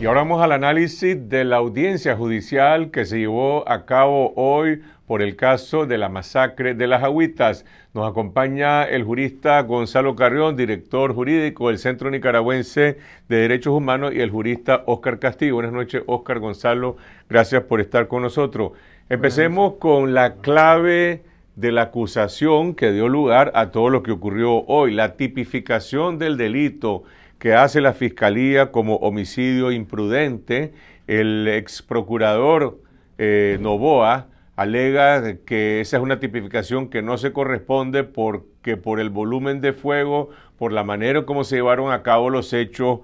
Y ahora vamos al análisis de la audiencia judicial que se llevó a cabo hoy por el caso de la masacre de las agüitas. Nos acompaña el jurista Gonzalo Carrión, director jurídico del Centro Nicaragüense de Derechos Humanos, y el jurista Óscar Castillo. Buenas noches, Óscar Gonzalo. Gracias por estar con nosotros. Empecemos con la clave de la acusación que dio lugar a todo lo que ocurrió hoy, la tipificación del delito que hace la Fiscalía como homicidio imprudente. El ex procurador eh, Novoa alega que esa es una tipificación que no se corresponde porque por el volumen de fuego, por la manera como se llevaron a cabo los hechos,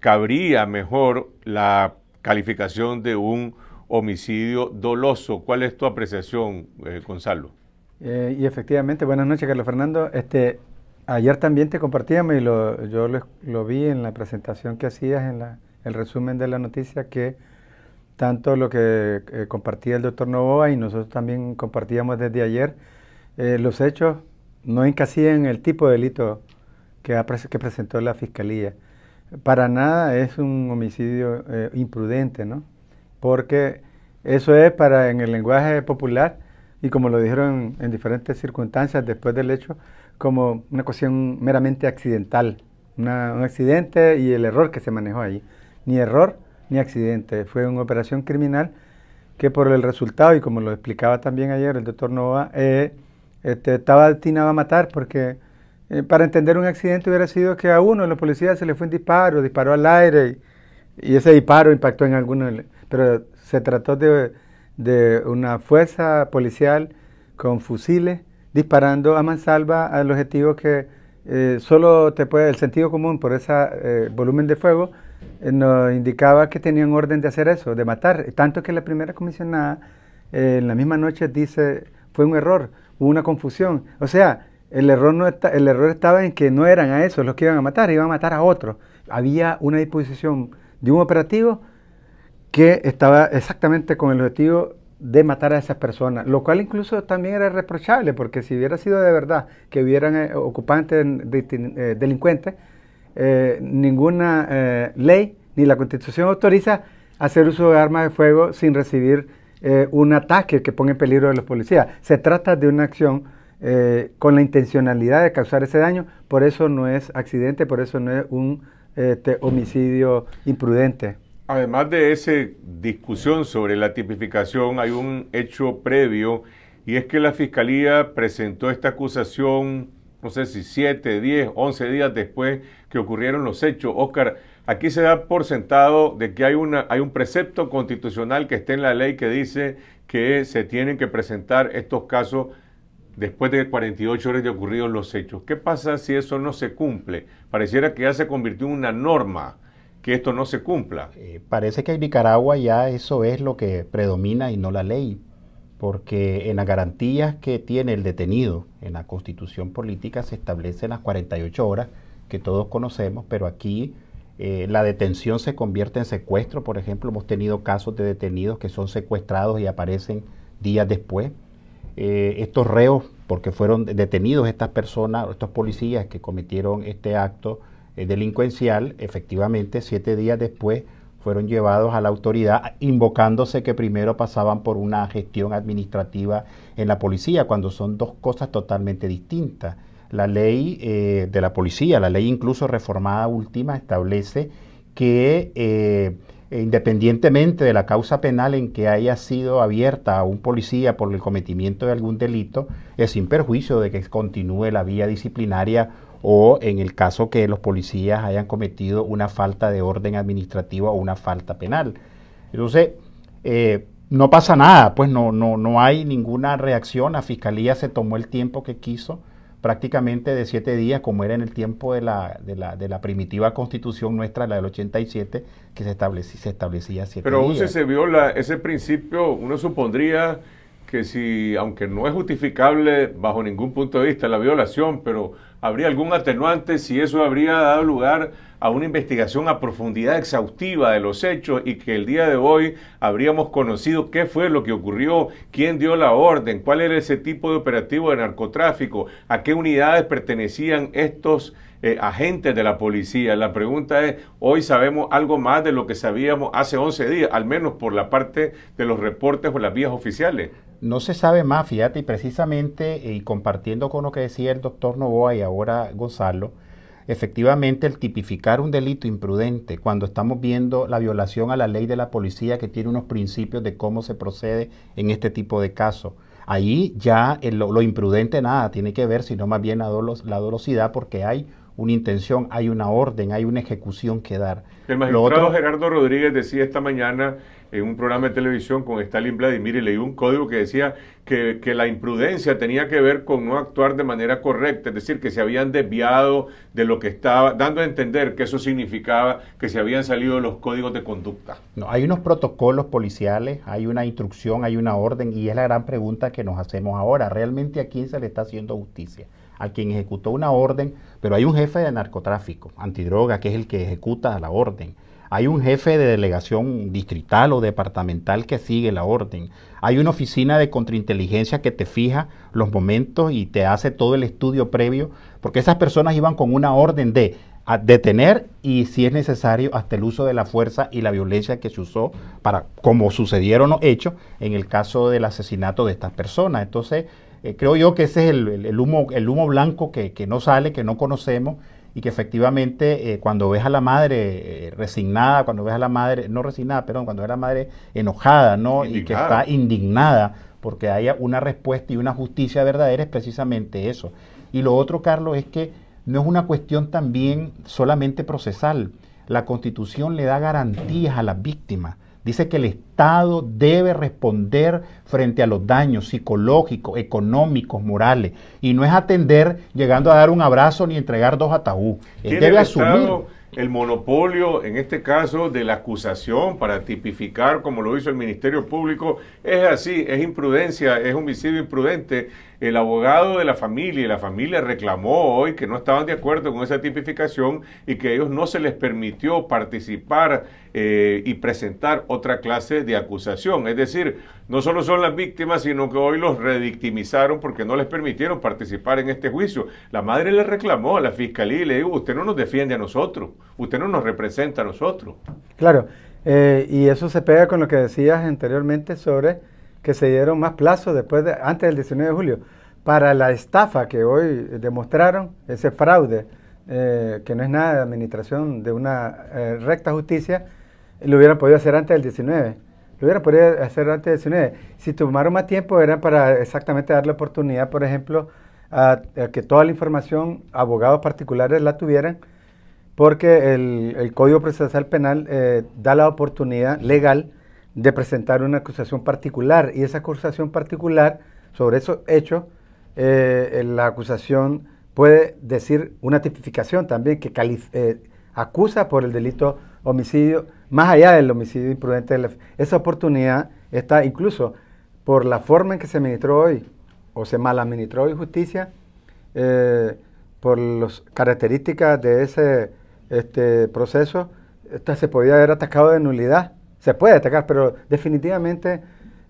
cabría mejor la calificación de un homicidio doloso. ¿Cuál es tu apreciación, eh, Gonzalo? Eh, y efectivamente, buenas noches, Carlos Fernando. Este, Ayer también te compartíamos y yo lo, vi en la presentación que hacías, en el resumen de la noticia, que tanto lo que eh, compartía el doctor Novoa y nosotros también compartíamos desde ayer, eh, los hechos no encasían el tipo de delito que, que presentó la Fiscalía. Para nada es un homicidio eh, imprudente, ¿no? Porque eso es para, en el lenguaje popular, y como lo dijeron en diferentes circunstancias después del hecho, como una cuestión meramente accidental, un accidente y el error que se manejó ahí. Ni error ni accidente, fue una operación criminal que por el resultado, y como lo explicaba también ayer el doctor Nova, eh, este, estaba destinado a matar porque eh, para entender un accidente hubiera sido que a uno de los policías se le fue un disparo, disparó al aire y, ese disparo impactó en alguno, pero se trató de una fuerza policial con fusiles disparando a mansalva al objetivo que eh, solo te puede, el sentido común por ese eh, volumen de fuego eh, nos indicaba que tenían orden de hacer eso, de matar. Tanto que la primera comisionada en la misma noche dice, fue un error, hubo una confusión. O sea, el error, no el error estaba en que no eran a esos los que iban a matar, iban a matar a otros. Había una disposición de un operativo que estaba exactamente con el objetivo de matar a esas personas, lo cual incluso también era reprochable, porque si hubiera sido de verdad que hubieran eh, ocupantes eh, delincuentes, eh, ninguna ley ni la constitución autoriza hacer uso de armas de fuego sin recibir un ataque que ponga en peligro a los policías. Se trata de una acción con la intencionalidad de causar ese daño, por eso no es accidente, por eso no es un este, homicidio imprudente. Además de esa discusión sobre la tipificación, hay un hecho previo y es que la Fiscalía presentó esta acusación, no sé si 7, 10, 11 días después que ocurrieron los hechos. Oscar, aquí se da por sentado de que hay, una, hay un precepto constitucional que está en la ley que dice que se tienen que presentar estos casos después de 48 horas de ocurridos los hechos. ¿Qué pasa si eso no se cumple? Pareciera que ya se convirtió en una norma que esto no se cumpla. Eh, parece que en Nicaragua ya eso es lo que predomina y no la ley, porque en las garantías que tiene el detenido en la constitución política se establecen las 48 horas que todos conocemos, pero aquí eh, la detención se convierte en secuestro. Por ejemplo, hemos tenido casos de detenidos que son secuestrados y aparecen días después. Eh, estos reos, porque fueron detenidos estas personas, estos policías que cometieron este acto, eh, delincuencial, efectivamente, siete días después fueron llevados a la autoridad, invocándose que primero pasaban por una gestión administrativa en la policía, cuando son dos cosas totalmente distintas. La ley eh, de la policía, la ley incluso reformada última, establece que eh, independientemente de la causa penal en que haya sido abierta a un policía por el cometimiento de algún delito, es sin perjuicio de que continúe la vía disciplinaria o en el caso que los policías hayan cometido una falta de orden administrativa o una falta penal. Entonces, eh, no pasa nada, pues no, no, no hay ninguna reacción. La fiscalía se tomó el tiempo que quiso, prácticamente de siete días, como era en el tiempo de la, de la, de la primitiva constitución nuestra, la del 87, que se establecía, se establecía siete Pero días. Pero aún si se viola ese principio, uno supondría que si, aunque no es justificable bajo ningún punto de vista la violación, pero ¿Habría algún atenuante si eso habría dado lugar a una investigación a profundidad exhaustiva de los hechos y que el día de hoy habríamos conocido qué fue lo que ocurrió, quién dio la orden, cuál era ese tipo de operativo de narcotráfico, a qué unidades pertenecían estos eh, agentes de la policía. La pregunta es, hoy sabemos algo más de lo que sabíamos hace 11 días, al menos por la parte de los reportes o las vías oficiales. No se sabe más, fíjate, y precisamente, eh, y compartiendo con lo que decía el doctor Novoa y ahora Gonzalo, efectivamente el tipificar un delito imprudente, cuando estamos viendo la violación a la ley de la policía que tiene unos principios de cómo se procede en este tipo de casos, ahí ya eh, lo, imprudente nada tiene que ver, sino más bien la dolosidad, porque hay una intención, hay una orden, hay una ejecución que dar. El magistrado Gerardo Rodríguez decía esta mañana en un programa de televisión con Stalin Vladimir y leí un código que decía que, que, la imprudencia tenía que ver con no actuar de manera correcta, es decir, que se habían desviado de lo que estaba, dando a entender que eso significaba que se habían salido de los códigos de conducta. No, hay unos protocolos policiales, hay una instrucción, hay una orden y es la gran pregunta que nos hacemos ahora, ¿realmente a quién se le está haciendo justicia? a quien ejecutó una orden, pero hay un jefe de narcotráfico, antidroga, que es el que ejecuta la orden. Hay un jefe de delegación distrital o departamental que sigue la orden. Hay una oficina de contrainteligencia que te fija los momentos y te hace todo el estudio previo, porque esas personas iban con una orden de detener y si es necesario hasta el uso de la fuerza y la violencia que se usó para como sucedieron los hechos en el caso del asesinato de estas personas. Entonces, eh, creo yo que ese es el, humo, el humo blanco que, no sale, que no conocemos y que efectivamente eh, cuando ves a la madre eh, resignada, cuando ves a la madre, no resignada, perdón, cuando ves a la madre enojada, ¿no? Y que está indignada porque haya una respuesta y una justicia verdadera es precisamente eso. Y lo otro, Carlos, es que no es una cuestión también solamente procesal. La Constitución le da garantías a las víctimas Dice que el Estado debe responder frente a los daños psicológicos, económicos, morales, y no es atender llegando a dar un abrazo ni entregar dos ataúd. Él debe el asumir. el monopolio, en este caso, de la acusación para tipificar, como lo hizo el Ministerio Público, es así, es imprudencia, es homicidio imprudente el abogado de la familia y la familia reclamó hoy que no estaban de acuerdo con esa tipificación y que a ellos no se les permitió participar eh, y presentar otra clase de acusación. Es decir, no solo son las víctimas, sino que hoy los redictimizaron porque no les permitieron participar en este juicio. La madre le reclamó a la fiscalía y le dijo, usted no nos defiende a nosotros, usted no nos representa a nosotros. Claro, eh, y eso se pega con lo que decías anteriormente sobre que se dieron más plazo después de, antes del 19 de julio para la estafa que hoy demostraron, ese fraude, eh, que no es nada de administración de una eh, recta justicia, lo hubieran podido hacer antes del 19. Lo hubieran podido hacer antes del 19. Si tomaron más tiempo era para exactamente darle oportunidad, por ejemplo, a, que toda la información abogados particulares la tuvieran, porque el, Código Procesal Penal eh, da la oportunidad legal de presentar una acusación particular y esa acusación particular sobre esos hechos, eh, la acusación puede decir una tipificación también que eh, acusa por el delito homicidio, más allá del homicidio imprudente. esa oportunidad está incluso por la forma en que se administró hoy o se mal administró hoy justicia, eh, por las características de ese este, proceso, esta se podía haber atacado de nulidad se puede destacar, pero definitivamente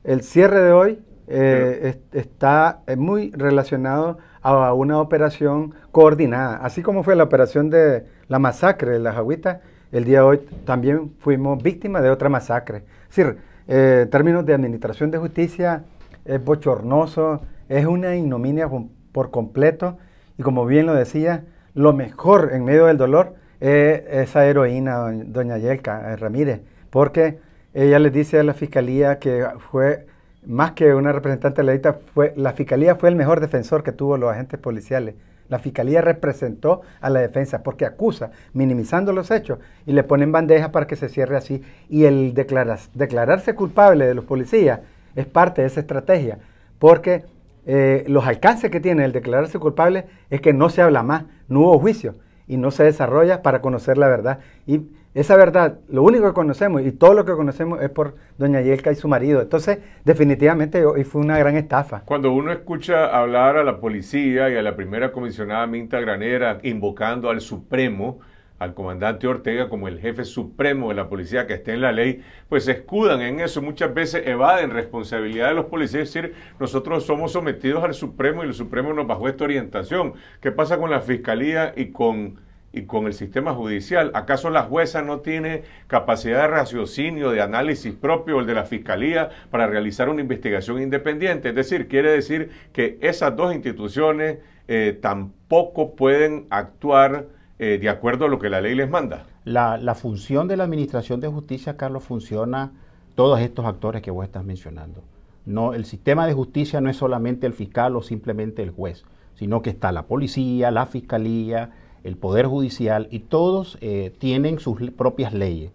el cierre de hoy eh, está eh, muy relacionado a una operación coordinada. Así como fue la operación de la masacre de las agüitas, el día de hoy también fuimos víctimas de otra masacre. Es decir, eh, en términos de administración de justicia, es bochornoso, es una ignominia por completo. Y como bien lo decía, lo mejor en medio del dolor es esa heroína, doña Yelka Ramírez porque ella le dice a la fiscalía que fue, más que una representante de la fue, la fiscalía fue el mejor defensor que tuvo los agentes policiales. La fiscalía representó a la defensa porque acusa, minimizando los hechos, y le ponen bandeja para que se cierre así. Y el declararse culpable de los policías es parte de esa estrategia, porque eh, los alcances que tiene el declararse culpable es que no se habla más, no hubo juicio y no se desarrolla para conocer la verdad. Y esa verdad, lo único que conocemos y todo lo que conocemos es por doña Yelka y su marido. Entonces, definitivamente hoy fue una gran estafa. Cuando uno escucha hablar a la policía y a la primera comisionada Minta Granera invocando al Supremo, al comandante Ortega como el jefe supremo de la policía que esté en la ley, pues se escudan en eso, muchas veces evaden responsabilidad de los policías, es decir, nosotros somos sometidos al Supremo y el Supremo nos bajó esta orientación. ¿Qué pasa con la Fiscalía y con y con el sistema judicial. ¿Acaso la jueza no tiene capacidad de raciocinio, de análisis propio, el de la fiscalía, para realizar una investigación independiente? Es decir, quiere decir que esas dos instituciones eh, tampoco pueden actuar eh, de acuerdo a lo que la ley les manda. La, la función de la Administración de Justicia, Carlos, funciona todos estos actores que vos estás mencionando. No, el sistema de justicia no es solamente el fiscal o simplemente el juez, sino que está la policía, la fiscalía, el Poder Judicial y todos eh, tienen sus propias leyes.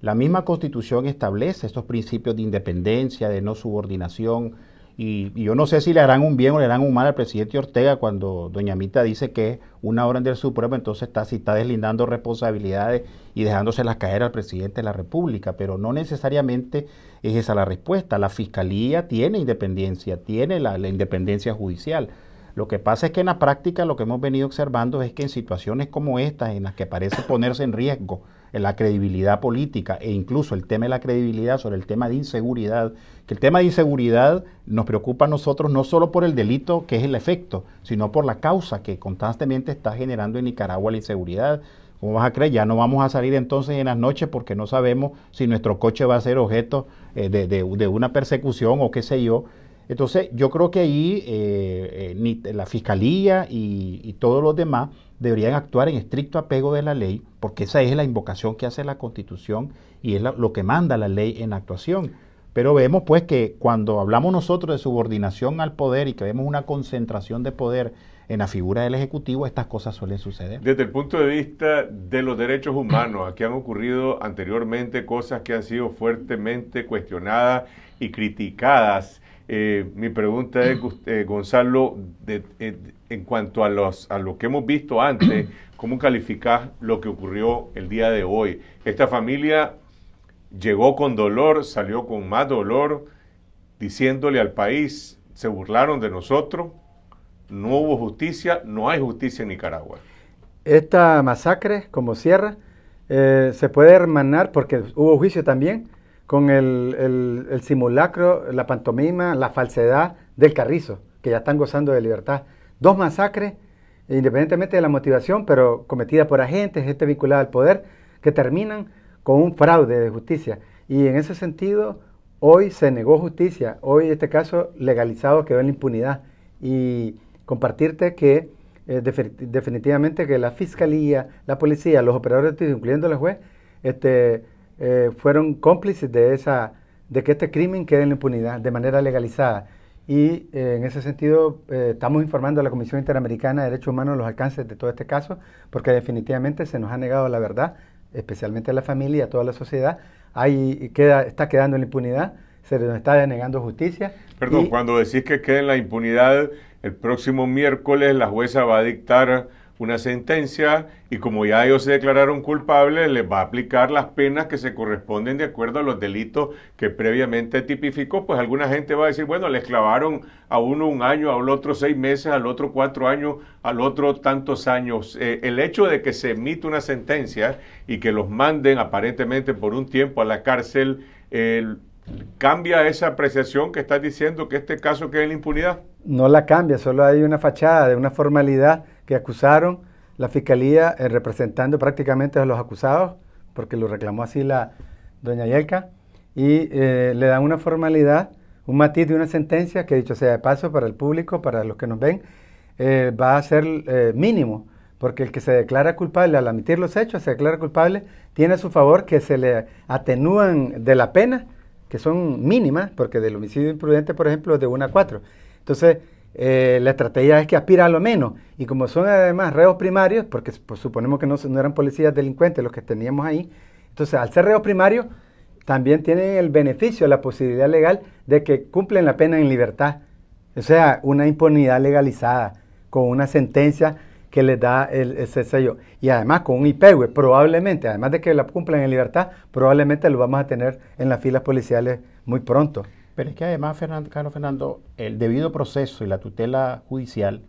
La misma Constitución establece estos principios de independencia, de no subordinación, y, yo no sé si le harán un bien o le harán un mal al presidente Ortega cuando Doña Mita dice que una orden del Supremo entonces está, si está deslindando responsabilidades y dejándoselas caer al presidente de la República, pero no necesariamente es esa la respuesta. La Fiscalía tiene independencia, tiene la independencia judicial. Lo que pasa es que en la práctica lo que hemos venido observando es que en situaciones como estas, en las que parece ponerse en riesgo la credibilidad política e incluso el tema de la credibilidad sobre el tema de inseguridad, que el tema de inseguridad nos preocupa a nosotros no solo por el delito que es el efecto, sino por la causa que constantemente está generando en Nicaragua la inseguridad. ¿Cómo vas a creer? Ya no vamos a salir entonces en las noches porque no sabemos si nuestro coche va a ser objeto eh, de una persecución o qué sé yo. Entonces, yo creo que ahí eh, eh la fiscalía y, todos los demás deberían actuar en estricto apego de la ley, porque esa es la invocación que hace la Constitución y es lo que manda la ley en actuación. Pero vemos pues que cuando hablamos nosotros de subordinación al poder y que vemos una concentración de poder en la figura del Ejecutivo, estas cosas suelen suceder. Desde el punto de vista de los derechos humanos, aquí han ocurrido anteriormente cosas que han sido fuertemente cuestionadas y criticadas eh, mi pregunta es, eh, Gonzalo, eh, en cuanto a, lo que hemos visto antes, ¿cómo calificar lo que ocurrió el día de hoy? Esta familia llegó con dolor, salió con más dolor, diciéndole al país, se burlaron de nosotros, no hubo justicia, no hay justicia en Nicaragua. Esta masacre, como cierra, se puede hermanar, porque hubo juicio también, con el, el, simulacro, la pantomima, la falsedad del carrizo, que ya están gozando de libertad. Dos masacres, independientemente de la motivación, pero cometidas por agentes, gente vinculada al poder, que terminan con un fraude de justicia. Y en ese sentido, hoy se negó justicia, hoy este caso legalizado quedó en la impunidad. Y compartirte que eh, definitivamente que la fiscalía, la policía, los operadores, incluyendo el juez, este, eh, fueron cómplices de, esa, de que este crimen quede en la impunidad de manera legalizada. Y eh, en ese sentido eh, estamos informando a la Comisión Interamericana de Derechos Humanos los alcances de todo este caso, porque definitivamente se nos ha negado la verdad, especialmente a la familia y a toda la sociedad. Ahí está quedando en la impunidad, se nos está denegando justicia. Perdón, cuando decís que quede en la impunidad, el próximo miércoles la jueza va a dictar una sentencia y como ya ellos se declararon culpables, les va a aplicar las penas que se corresponden de acuerdo a los delitos que previamente tipificó, pues alguna gente va a decir, bueno, les clavaron a uno un año, al otro seis meses, al otro cuatro años, al otro tantos años. Eh, el hecho de que se emite una sentencia y que los manden aparentemente por un tiempo a la cárcel, el ¿Cambia esa apreciación que estás diciendo que este caso queda en la impunidad? No la cambia, solo hay una fachada de una formalidad que acusaron la fiscalía eh, representando prácticamente a los acusados, porque lo reclamó así la doña Yelka, y eh, le dan una formalidad, un matiz de una sentencia que, dicho sea de paso, para el público, para los que nos ven, eh, va a ser mínimo, porque el que se declara culpable al admitir los hechos, se declara culpable, tiene a su favor que se le atenúan de la pena que son mínimas, porque del homicidio imprudente, por ejemplo, es de 1 a 4. Entonces, eh, la estrategia es que aspira a lo menos. Y como son además reos primarios, porque pues, suponemos que no, no, eran policías delincuentes los que teníamos ahí, entonces al ser reos primarios, también tienen el beneficio, la posibilidad legal de que cumplen la pena en libertad. O sea, una impunidad legalizada, con una sentencia que les da ese sello. Y además con un IPEW, probablemente, además de que la cumplan en libertad, probablemente lo vamos a tener en las filas policiales muy pronto. Pero es que además, Fernando, Carlos Fernando, el debido proceso y la tutela judicial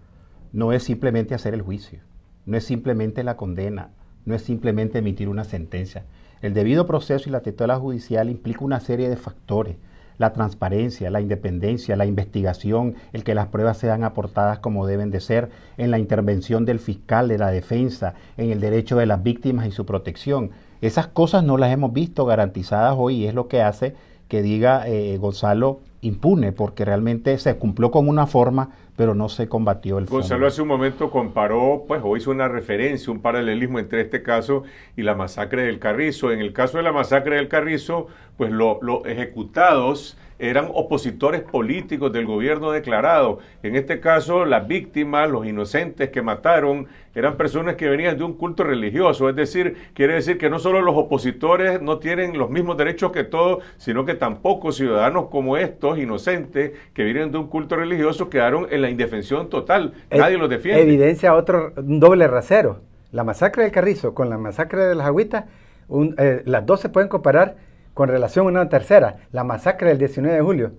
no es simplemente hacer el juicio, no es simplemente la condena, no es simplemente emitir una sentencia. El debido proceso y la tutela judicial implica una serie de factores la transparencia, la independencia, la investigación, el que las pruebas sean aportadas como deben de ser, en la intervención del fiscal, de la defensa, en el derecho de las víctimas y su protección. Esas cosas no las hemos visto garantizadas hoy y es lo que hace que diga eh, Gonzalo impune, porque realmente se cumplió con una forma, pero no se combatió el Gonzalo hace un momento comparó, pues, o hizo una referencia, un paralelismo entre este caso y la masacre del Carrizo. En el caso de la masacre del Carrizo, pues lo, los ejecutados eran opositores políticos del gobierno declarado. En este caso, las víctimas, los inocentes que mataron, eran personas que venían de un culto religioso. Es decir, quiere decir que no solo los opositores no tienen los mismos derechos que todos, sino que tampoco ciudadanos como estos, inocentes, que vienen de un culto religioso, quedaron en la indefensión total. Nadie los defiende. Evidencia otro doble rasero. La masacre del Carrizo con la masacre de las Agüitas, eh, las dos se pueden comparar con relación a una tercera, la masacre del 19 de julio.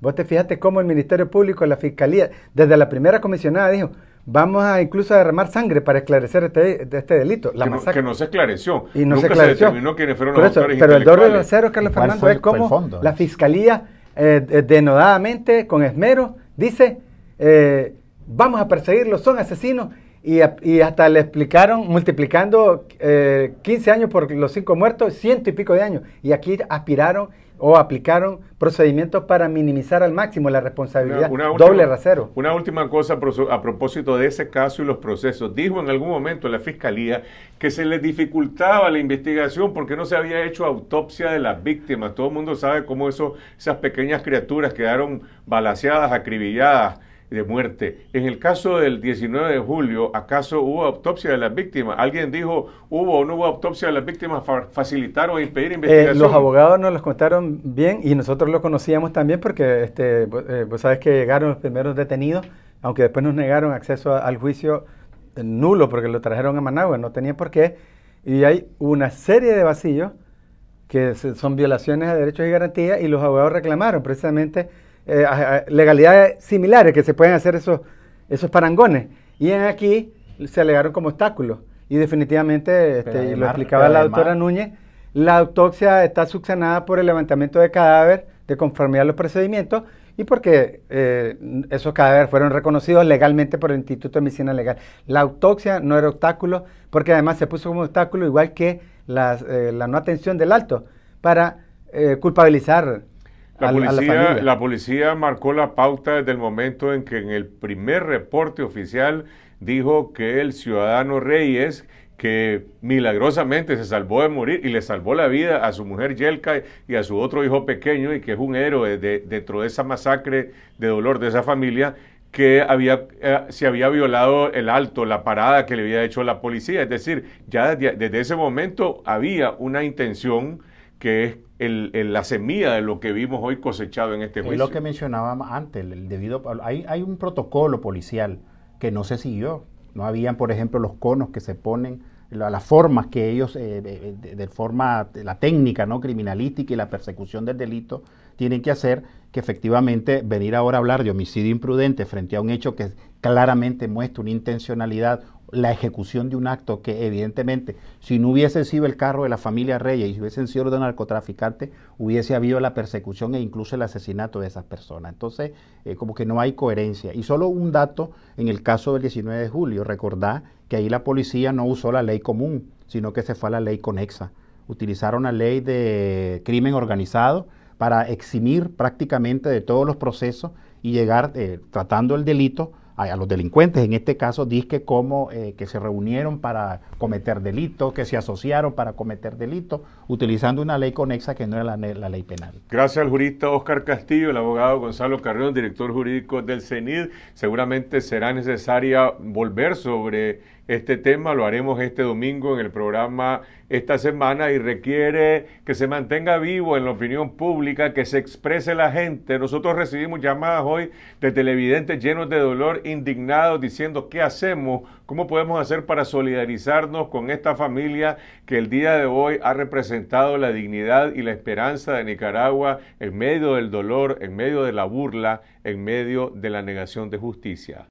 Vos te fijaste cómo el Ministerio Público, la Fiscalía, desde la primera comisionada dijo, vamos a incluso a derramar sangre para esclarecer este, este delito, la masacre. que no se esclareció. Y no Nunca se quiénes fueron los eso, Pero el doble Carlos Fernando, es como la Fiscalía, eh, denodadamente, con esmero, dice, eh, vamos a perseguirlos, son asesinos, y, hasta le explicaron, multiplicando eh, 15 años por los cinco muertos, ciento y pico de años. Y aquí aspiraron o aplicaron procedimientos para minimizar al máximo la responsabilidad. doble rasero. Una última cosa a propósito de ese caso y los procesos. Dijo en algún momento la fiscalía que se le dificultaba la investigación porque no se había hecho autopsia de las víctimas. Todo el mundo sabe cómo eso, esas pequeñas criaturas quedaron balaseadas, acribilladas de muerte. En el caso del 19 de julio, ¿acaso hubo autopsia de las víctimas? ¿Alguien dijo hubo o no hubo autopsia de las víctimas? ¿Facilitar o impedir eh, investigación? los abogados nos los contaron bien y nosotros lo conocíamos también porque este, eh, vos, sabes que llegaron los primeros detenidos, aunque después nos negaron acceso al juicio eh, nulo porque lo trajeron a Managua, no tenía por qué. Y hay una serie de vacíos que son violaciones a derechos y garantías y los abogados reclamaron precisamente eh, legalidades similares que se pueden hacer esos, esos parangones. Y en aquí se alegaron como obstáculos. Y definitivamente, este, lo explicaba la doctora Núñez, la autopsia está subsanada por el levantamiento de cadáver de conformidad a los procedimientos y porque eh, esos cadáveres fueron reconocidos legalmente por el Instituto de Medicina Legal. La autopsia no era obstáculo, porque además se puso como obstáculo igual que las, eh, la no atención del alto para eh, culpabilizar la policía, marcó la pauta desde el momento en que en el primer reporte oficial dijo que el ciudadano Reyes, que milagrosamente se salvó de morir y le salvó la vida a su mujer Yelka y a su otro hijo pequeño y que es un héroe de, dentro de esa masacre de dolor de esa familia, que había, eh, se había violado el alto, la parada que le había hecho la policía. Es decir, ya desde ese momento había una intención que es la semilla de lo que vimos hoy cosechado en este juicio. Es lo que mencionábamos antes, el debido, hay, hay un protocolo policial que no se siguió. No habían, por ejemplo, los conos que se ponen, la, las formas que ellos, eh, de, forma, la técnica ¿no? criminalística y la persecución del delito, tienen que hacer que efectivamente venir ahora a hablar de homicidio imprudente frente a un hecho que claramente muestra una intencionalidad, la ejecución de un acto que evidentemente, si no hubiese sido el carro de la familia Reyes y si hubiesen sido de narcotraficantes, hubiese habido la persecución e incluso el asesinato de esas personas. Entonces, eh, como que no hay coherencia. Y solo un dato en el caso del 19 de julio, recordá que ahí la policía no usó la ley común, sino que se fue a la ley conexa. Utilizaron la ley de crimen organizado para eximir prácticamente de todos los procesos y llegar, eh, tratando el delito, a, los delincuentes, en este caso disque como eh, que se reunieron para cometer delitos, que se asociaron para cometer delitos, utilizando una ley conexa que no era la, ley penal. Gracias al jurista Oscar Castillo, el abogado Gonzalo Carreón, director jurídico del CENID. Seguramente será necesaria volver sobre este tema, lo haremos este domingo en el programa esta semana y requiere que se mantenga vivo en la opinión pública, que se exprese la gente. Nosotros recibimos llamadas hoy de televidentes llenos de dolor, indignados, diciendo qué hacemos, cómo podemos hacer para solidarizarnos con esta familia que el día de hoy ha representado la dignidad y la esperanza de Nicaragua en medio del dolor, en medio de la burla, en medio de la negación de justicia.